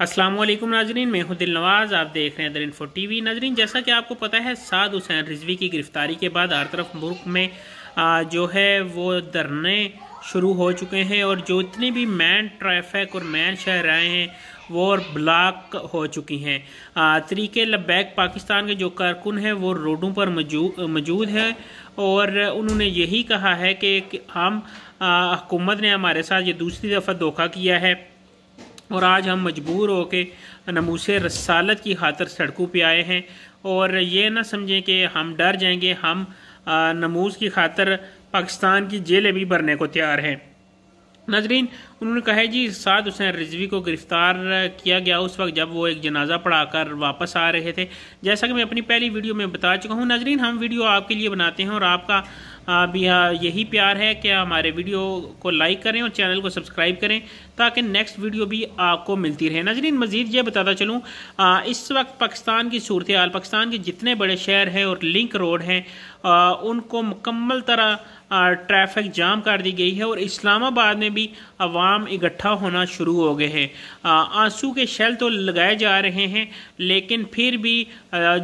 असलम नाजरीन मैं हूं दिल नवाज़ आप देख रहे हैं दर इन्फो टी वी नाजरीन जैसा कि आपको पता है साद हुसैन रिजवी की गिरफ़्तारी के बाद हर तरफ मुल्क में आ, जो है वो धरने शुरू हो चुके हैं और जो इतनी भी मैन ट्रैफिक और मैन आए हैं वो और ब्लॉक हो चुकी हैं तरीके लबैक पाकिस्तान के जो कारकुन हैं वो रोडों पर मौजूद हैं और उन्होंने यही कहा है कि हम हुकूमत ने हमारे साथ ये दूसरी दफ़ा धोखा किया है और आज हम मजबूर हो के नमूस रसालत की खातर सड़कों पर आए हैं और ये ना समझें कि हम डर जाएंगे हम नमूस की खातर पाकिस्तान की जेलें भी भरने को तैयार हैं नजरीन उन्होंने कहा जी साद हुसैन रिजवी को गिरफ़्तार किया गया उस वक्त जब वो एक जनाजा पढ़ाकर वापस आ रहे थे जैसा कि मैं अपनी पहली वीडियो में बता चुका हूँ नजरीन हम वीडियो आपके लिए बनाते हैं और आपका अब यही प्यार है कि हमारे वीडियो को लाइक करें और चैनल को सब्सक्राइब करें ताकि नेक्स्ट वीडियो भी आपको मिलती रहे नजरिन मजीद ये बताता चलूँ इस वक्त पाकिस्तान की सूरत हाल पाकिस्तान के जितने बड़े शहर हैं और लिंक रोड हैं उनको मुकम्मल तरह ट्रैफिक जाम कर दी गई है और इस्लामाबाद में भी आवाम इकट्ठा होना शुरू हो गए हैं आंसू के शैल तो लगाए जा रहे हैं लेकिन फिर भी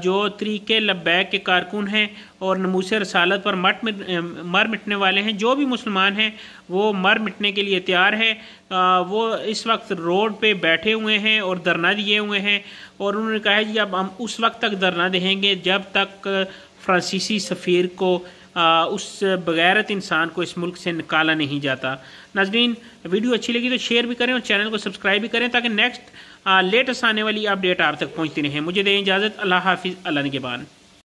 जो तरीके लबैक के कारकुन हैं और नमूस रसालत पर मट मर मिटने वाले हैं जो भी मुसलमान हैं वो मर मिटने के लिए तैयार है आ, वो इस वक्त रोड पे बैठे हुए हैं और धरना दिए हुए हैं और उन्होंने कहा है कि अब हम उस वक्त तक धरना देंगे जब तक फ्रांसीसी सफ़ीर को आ, उस बगैरत इंसान को इस मुल्क से निकाला नहीं जाता नाजरीन वीडियो अच्छी लगी तो शेयर भी करें और चैनल को सब्सक्राइब भी करें ताकि नेक्स्ट लेटेस्ट आने वाली अपडेट आप तक पहुँचती रहें मुझे दें इजाज़त अल्लाह हाफिज़ अल्लाह के बाद